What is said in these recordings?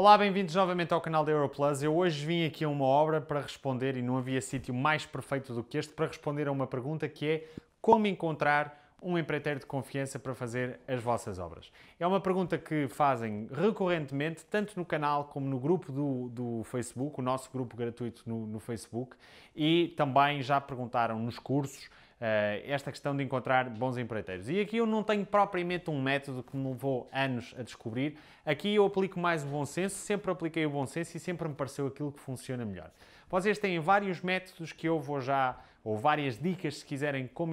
Olá, bem-vindos novamente ao canal da Europlus. Eu hoje vim aqui a uma obra para responder, e não havia sítio mais perfeito do que este, para responder a uma pergunta que é como encontrar um empreiteiro de confiança para fazer as vossas obras. É uma pergunta que fazem recorrentemente, tanto no canal como no grupo do, do Facebook, o nosso grupo gratuito no, no Facebook, e também já perguntaram nos cursos eh, esta questão de encontrar bons empreiteiros. E aqui eu não tenho propriamente um método que me levou anos a descobrir. Aqui eu aplico mais o bom senso, sempre apliquei o bom senso e sempre me pareceu aquilo que funciona melhor. Vocês têm vários métodos que eu vou já ou várias dicas, se quiserem, como,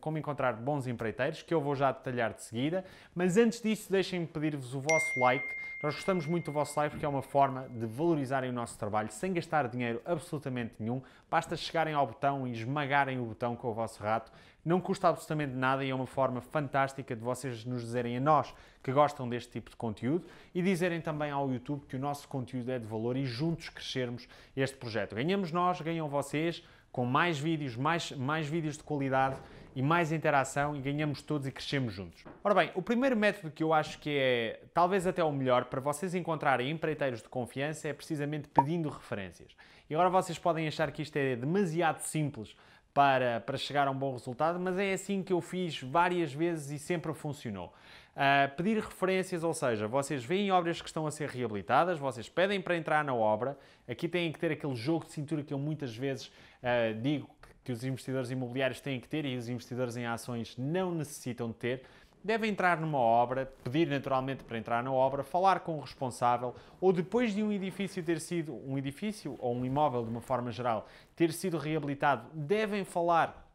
como encontrar bons empreiteiros, que eu vou já detalhar de seguida. Mas antes disso, deixem-me pedir-vos o vosso like. Nós gostamos muito do vosso like porque é uma forma de valorizarem o nosso trabalho sem gastar dinheiro absolutamente nenhum. Basta chegarem ao botão e esmagarem o botão com o vosso rato. Não custa absolutamente nada e é uma forma fantástica de vocês nos dizerem a nós que gostam deste tipo de conteúdo e dizerem também ao YouTube que o nosso conteúdo é de valor e juntos crescermos este projeto. Ganhamos nós, ganham vocês com mais vídeos, mais, mais vídeos de qualidade e mais interação e ganhamos todos e crescemos juntos. Ora bem, o primeiro método que eu acho que é talvez até o melhor para vocês encontrarem empreiteiros de confiança é precisamente pedindo referências. E agora vocês podem achar que isto é demasiado simples para, para chegar a um bom resultado, mas é assim que eu fiz várias vezes e sempre funcionou. Uh, pedir referências, ou seja, vocês veem obras que estão a ser reabilitadas, vocês pedem para entrar na obra. Aqui têm que ter aquele jogo de cintura que eu muitas vezes uh, digo que os investidores imobiliários têm que ter e os investidores em ações não necessitam de ter. Devem entrar numa obra, pedir naturalmente para entrar na obra, falar com o responsável ou depois de um edifício ter sido, um edifício ou um imóvel de uma forma geral, ter sido reabilitado, devem falar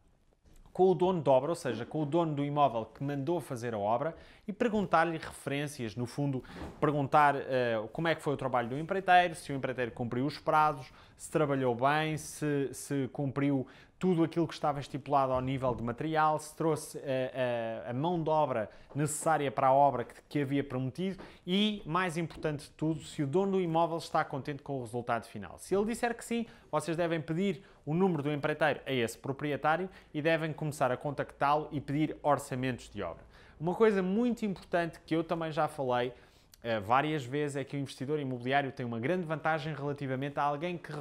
com o dono da obra, ou seja, com o dono do imóvel que mandou fazer a obra, e perguntar-lhe referências, no fundo, perguntar uh, como é que foi o trabalho do empreiteiro, se o empreiteiro cumpriu os prazos, se trabalhou bem, se, se cumpriu tudo aquilo que estava estipulado ao nível de material, se trouxe a, eh, a, eh, a mão de obra necessária para a obra que, que, havia prometido e, mais importante de tudo, se o dono do imóvel está contente com o resultado final. Se ele disser que sim, vocês devem pedir o número do empreiteiro a esse proprietário e devem começar a contactá-lo e pedir orçamentos de obra. Uma coisa muito importante que eu também já falei eh, várias vezes é que o investidor imobiliário tem uma grande vantagem relativamente a alguém que,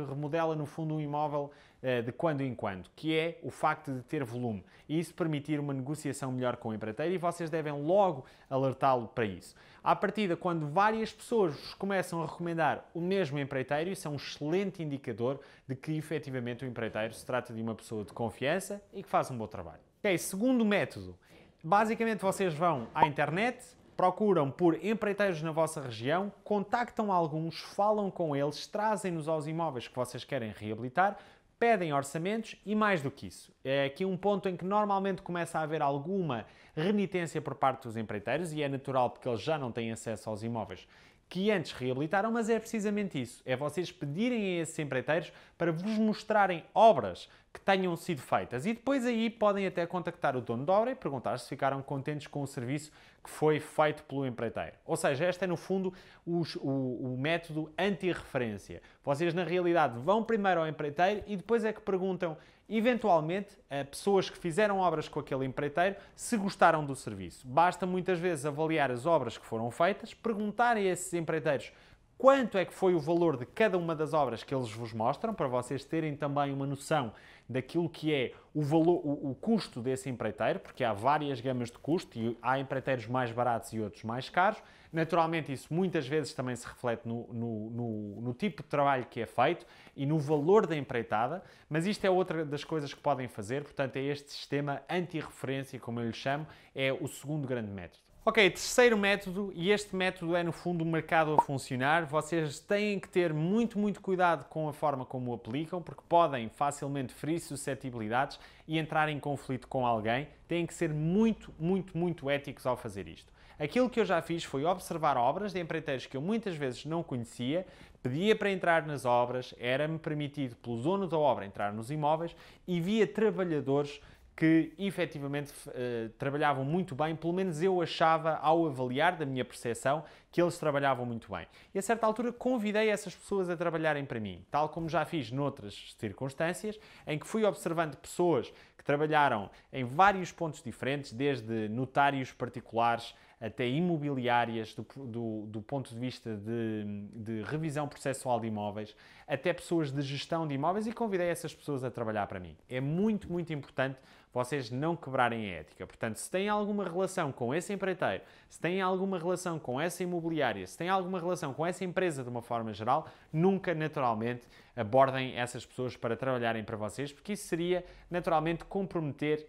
remodela, no fundo, um imóvel eh, de quando em quando, que é o facto de ter volume e isso permitir uma negociação melhor com o empreiteiro e vocês devem logo alertá-lo para isso. A partir da quando várias pessoas começam a recomendar o mesmo empreiteiro, isso é um excelente indicador de que efetivamente o empreiteiro se trata de uma pessoa de confiança e que faz um bom trabalho. Ok, segundo método. Basicamente, vocês vão à internet, procuram por empreiteiros na vossa região, contactam alguns, falam com eles, trazem-nos aos imóveis que vocês querem reabilitar, pedem orçamentos e mais do que isso. É aqui um ponto em que normalmente começa a haver alguma renitência por parte dos empreiteiros e é natural porque eles já não têm acesso aos imóveis que antes reabilitaram, mas é precisamente isso. É vocês pedirem a esses empreiteiros para vos mostrarem obras que tenham sido feitas. E depois aí podem até contactar o dono da obra e perguntar se ficaram contentes com o serviço que foi feito pelo empreiteiro. Ou seja, este é no fundo os, o, o método anti-referência. Vocês na realidade vão primeiro ao empreiteiro e depois é que perguntam eventualmente a pessoas que fizeram obras com aquele empreiteiro se gostaram do serviço. Basta muitas vezes avaliar as obras que foram feitas, perguntar a esses empreiteiros quanto é que foi o valor de cada uma das obras que eles vos mostram, para vocês terem também uma noção daquilo que é o, valor, o, o custo desse empreiteiro, porque há várias gamas de custo e há empreiteiros mais baratos e outros mais caros. Naturalmente, isso muitas vezes também se reflete no, no, no, no tipo de trabalho que é feito e no valor da empreitada, mas isto é outra das coisas que podem fazer, portanto, é este sistema anti-referência, como eu lhe chamo, é o segundo grande método. Ok, terceiro método, e este método é no fundo o mercado a funcionar. Vocês têm que ter muito, muito cuidado com a forma como o aplicam, porque podem facilmente ferir suscetibilidades e entrar em conflito com alguém. Têm que ser muito, muito, muito éticos ao fazer isto. Aquilo que eu já fiz foi observar obras de empreiteiros que eu muitas vezes não conhecia, pedia para entrar nas obras, era-me permitido pelo dono da obra entrar nos imóveis e via trabalhadores que efetivamente eh, trabalhavam muito bem, pelo menos eu achava, ao avaliar da minha percepção, que eles trabalhavam muito bem. E a certa altura convidei essas pessoas a trabalharem para mim, tal como já fiz noutras circunstâncias, em que fui observando pessoas que trabalharam em vários pontos diferentes, desde notários particulares até imobiliárias do, do, do ponto de vista de, de, revisão processual de imóveis, até pessoas de gestão de imóveis e convidei essas pessoas a trabalhar para mim. É muito, muito importante vocês não quebrarem a ética. Portanto, se têm alguma relação com esse empreiteiro, se têm alguma relação com essa imobiliária, se têm alguma relação com essa empresa de uma forma geral, nunca naturalmente abordem essas pessoas para trabalharem para vocês, porque isso seria naturalmente comprometer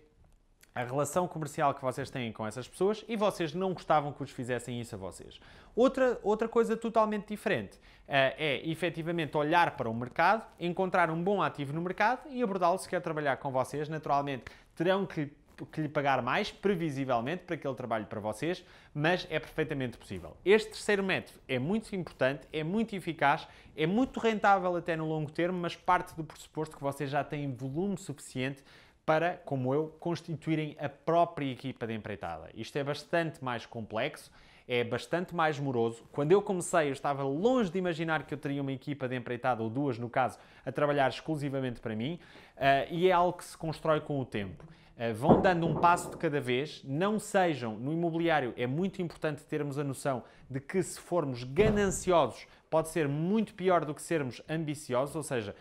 a relação comercial que vocês têm com essas pessoas e vocês não gostavam que os fizessem isso a vocês. Outra, outra coisa totalmente diferente uh, é efetivamente olhar para o mercado, encontrar um bom ativo no mercado e abordá-lo se quer trabalhar com vocês. Naturalmente, terão que, que lhe pagar mais, previsivelmente, para que ele trabalhe para vocês, mas é perfeitamente possível. Este terceiro método é muito importante, é muito eficaz, é muito rentável até no longo termo, mas parte do pressuposto que vocês já têm volume suficiente para, como eu, constituírem a própria equipa de empreitada. Isto é bastante mais complexo, é bastante mais moroso. Quando eu comecei, eu estava longe de imaginar que eu teria uma equipa de empreitada, ou duas no caso, a trabalhar exclusivamente para mim, uh, e é algo que se constrói com o tempo. Eh, vão dando um passo de cada vez, não sejam, no imobiliário é muito importante termos a noção de que se formos gananciosos pode ser muito pior do que sermos ambiciosos, ou seja,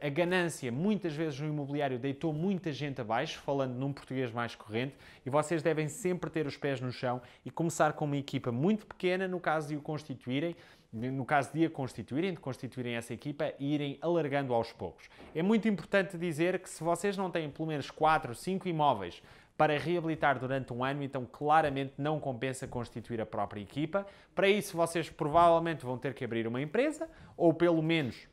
a ganância muitas vezes no imobiliário deitou muita gente abaixo, falando num português mais corrente, e vocês devem sempre ter os pés no chão e começar com uma equipa muito pequena, no caso de o constituírem, no caso de a constituírem, de constituírem essa equipa, irem alargando aos poucos. É muito importante dizer que se vocês não têm pelo menos 4, 5 imóveis para reabilitar durante um ano, então claramente não compensa constituir a própria equipa. Para isso, vocês provavelmente vão ter que abrir uma empresa ou pelo menos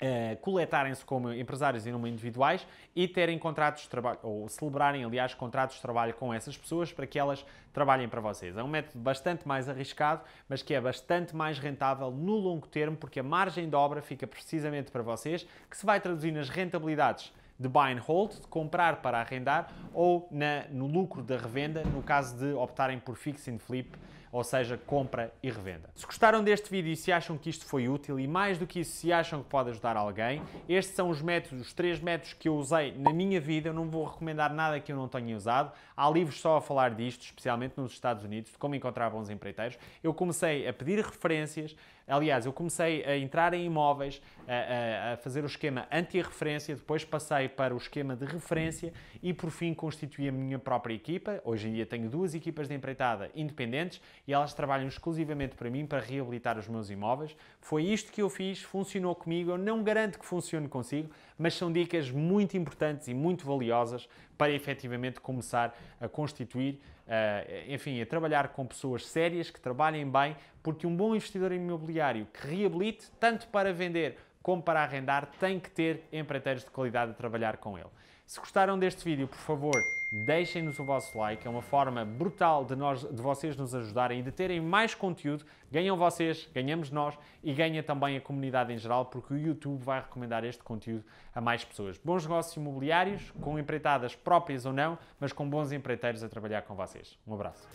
eh, coletarem-se como empresários e não individuais e terem contratos de trabalho, ou celebrarem, aliás, contratos de trabalho com essas pessoas para que elas trabalhem para vocês. É um método bastante mais arriscado, mas que é bastante mais rentável no longo termo, porque a margem de obra fica precisamente para vocês, que se vai traduzir nas rentabilidades de buy and hold, de comprar para arrendar, ou na, no lucro da revenda, no caso de optarem por fix and flip, ou seja, compra e revenda. Se gostaram deste vídeo e se acham que isto foi útil e mais do que isso, se acham que pode ajudar alguém, estes são os métodos, os três métodos que eu usei na minha vida, eu não vou recomendar nada que eu não tenha usado. Há livros só a falar disto, especialmente nos Estados Unidos, de como encontrar bons empreiteiros. Eu comecei a pedir referências, Aliás, eu comecei a entrar em imóveis, a, a, a fazer o esquema anti-referência, depois passei para o esquema de referência e por fim constituí a minha própria equipa. Hoje em dia tenho duas equipas de empreitada independentes e elas trabalham exclusivamente para mim para reabilitar os meus imóveis. Foi isto que eu fiz, funcionou comigo, eu não garanto que funcione consigo, mas são dicas muito importantes e muito valiosas para efetivamente começar a constituir eh, eh, enfim, a trabalhar com pessoas sérias que trabalhem bem, porque um bom investidor imobiliário que reabilite, tanto para vender como para arrendar, tem que ter empreiteiros de qualidade a trabalhar com ele. Se gostaram deste vídeo, por favor, deixem-nos o vosso like, é uma forma brutal de, nós, de vocês nos ajudarem e de terem mais conteúdo. Ganham vocês, ganhamos nós e ganha também a comunidade em geral, porque o YouTube vai recomendar este conteúdo a mais pessoas. Bons negócios imobiliários, com empreitadas próprias ou não, mas com bons empreiteiros a trabalhar com vocês. Um abraço.